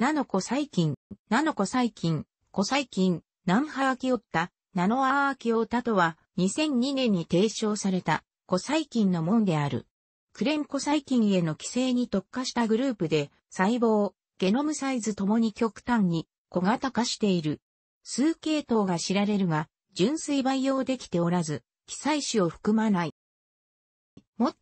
ナノコ細菌、ナノコ細菌、コ細菌、ナンハアキオッタ、ナノアアキオタとは2002年に提唱されたコ細菌の門である。クレンコ細菌への規制に特化したグループで細胞、ゲノムサイズともに極端に小型化している。数系統が知られるが、純粋培養できておらず、記載種を含まない。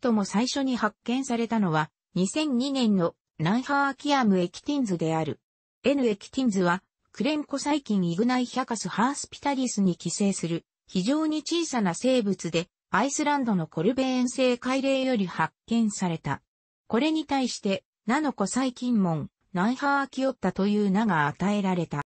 最も最初に発見されたのは、2002年のナンハーキアムエキティンズである。N エキティンズは、クレンコ細菌イグナイヒャカスハースピタリスに寄生する、非常に小さな生物で、アイスランドのコルベーン製海嶺より発見された。これに対して、ナノコ細菌門、ナンハーキオッタという名が与えられた。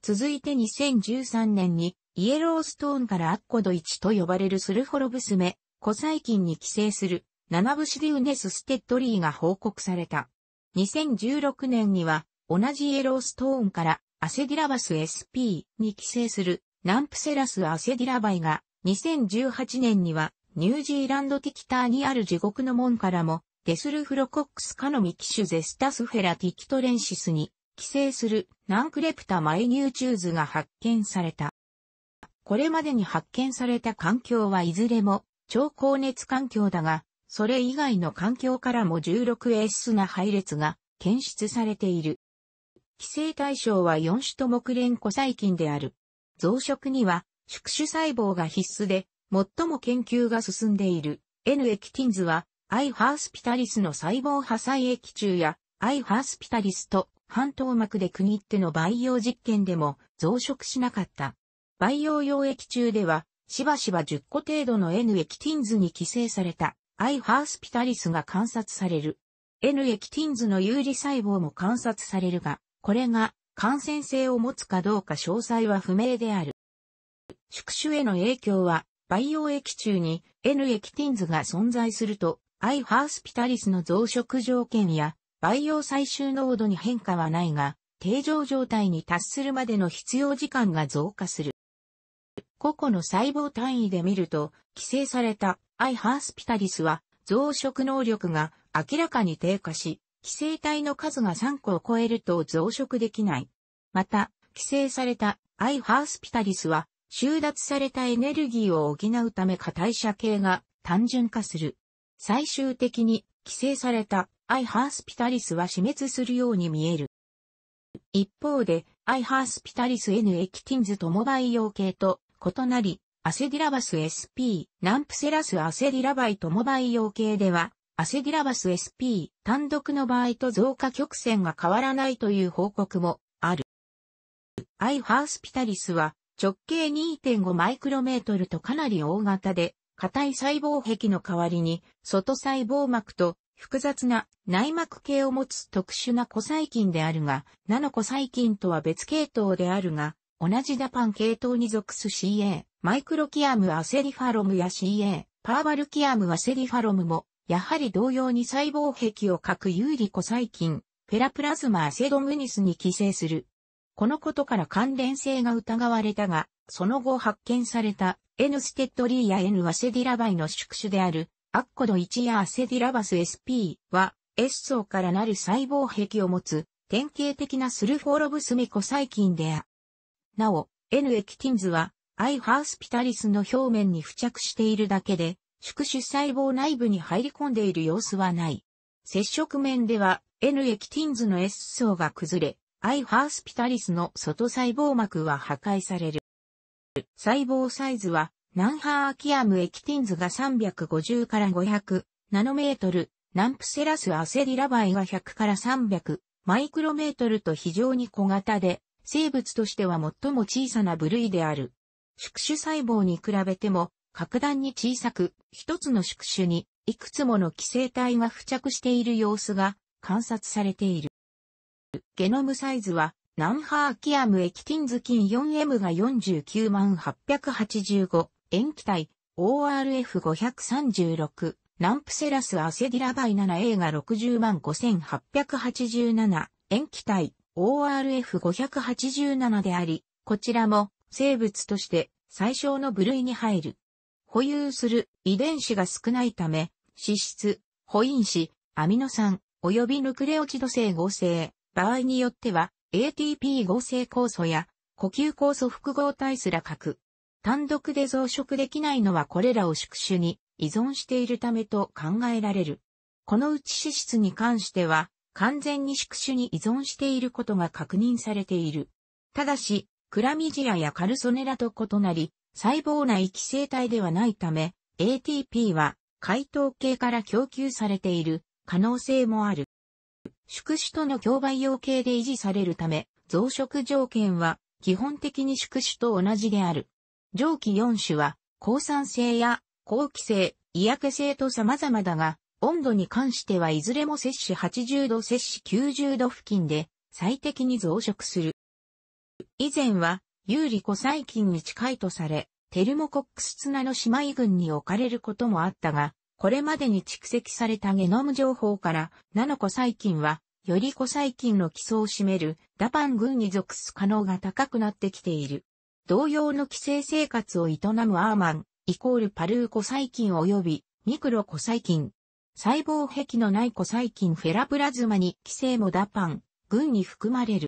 続いて2013年に、イエローストーンからアッコドイチと呼ばれるスルホロブスメ、古細菌に寄生する七ブシリウネス・ステッドリーが報告された。2016年には、同じイエローストーンからアセディラバス SP に寄生するナンプセラスアセディラバイが2018年にはニュージーランドティキターにある地獄の門からもデスルフロコックスカノミキシュゼスタスフェラティキトレンシスに寄生するナンクレプタマイニューチューズが発見された。これまでに発見された環境はいずれも超高熱環境だがそれ以外の環境からも 16A な配列が検出されている。規制対象は4種と木蓮古細菌である。増殖には宿主細胞が必須で、最も研究が進んでいる N エキティンズは I ハースピタリスの細胞破砕液中や I ハースピタリスと半透膜で区切っての培養実験でも増殖しなかった。培養溶液中ではしばしば10個程度の N エキティンズに寄生された。アイ・ハースピタリスが観察される。N 液ティンズの有利細胞も観察されるが、これが感染性を持つかどうか詳細は不明である。宿主への影響は、培養液中に N 液ティンズが存在すると、アイハースピタリスの増殖条件や培養最終濃度に変化はないが、定常状態に達するまでの必要時間が増加する。個々の細胞単位で見ると、規制されたアイハースピタリスは増殖能力が明らかに低下し、寄生体の数が3個を超えると増殖できない。また、寄生されたアイハースピタリスは収奪されたエネルギーを補うため過い射形が単純化する。最終的に寄生されたアイハースピタリスは死滅するように見える。一方で、アイハースピタリス N エキティンズとも培養系と異なり、アセディラバス SP、ナンプセラスアセディラバイトモバイ用系では、アセディラバス SP 単独の場合と増加曲線が変わらないという報告もある。アイハースピタリスは直径2.5マイクロメートルとかなり大型で、硬い細胞壁の代わりに外細胞膜と複雑な内膜系を持つ特殊な古細菌であるが、ナノ古細菌とは別系統であるが、同じダパン系統に属す CA。マイクロキアムアセリファロムや CA、パーバルキアムアセリファロムも、やはり同様に細胞壁を核有利コ細菌、ペラプラズマアセドムニスに寄生する。このことから関連性が疑われたが、その後発見された N ステッドリーや N アセディラバイの宿主であるアッコド1やアセディラバス SP は S 層からなる細胞壁を持つ典型的なスルフォロブスミコ細菌であ。る。なお、N エキティンズはアイハースピタリスの表面に付着しているだけで、宿主細胞内部に入り込んでいる様子はない。接触面では N エキティンズの S 層が崩れ、アイハースピタリスの外細胞膜は破壊される。細胞サイズは、ナンハーアキアムエキティンズが350から500ナノメートル、ナンプセラスアセリラバイが100から300マイクロメートルと非常に小型で、生物としては最も小さな部類である。宿主細胞に比べても格段に小さく、一つの宿主にいくつもの寄生体が付着している様子が観察されている。ゲノムサイズは、ナンハーキアムエキティンズキン 4M が49万885、塩基体 ORF536、ナンプセラスアセディラバイ 7A が60万5887、塩基体 ORF587 であり、こちらも生物として最小の部類に入る。保有する遺伝子が少ないため、脂質、保因子、アミノ酸、及びヌクレオチド性合成、場合によっては ATP 合成酵素や呼吸酵素複合体すら核。単独で増殖できないのはこれらを宿主に依存しているためと考えられる。このうち脂質に関しては完全に宿主に依存していることが確認されている。ただし、クラミジアやカルソネラと異なり、細胞内寄生体ではないため、ATP は解糖系から供給されている可能性もある。宿主との競売用系で維持されるため、増殖条件は基本的に宿主と同じである。上記4種は、抗酸性や抗気性、嫌気性と様々だが、温度に関してはいずれも摂氏80度摂氏90度付近で最適に増殖する。以前は有利古細菌に近いとされ、テルモコックス綱の姉妹群に置かれることもあったが、これまでに蓄積されたゲノム情報から、ナノコ細菌は、より古細菌の基礎を占めるダパン群に属す可能が高くなってきている。同様の寄生生活を営むアーマン、イコールパルー古細菌及びミクロ古細菌。細胞壁のない古細菌フェラプラズマに寄生もダパン群に含まれる。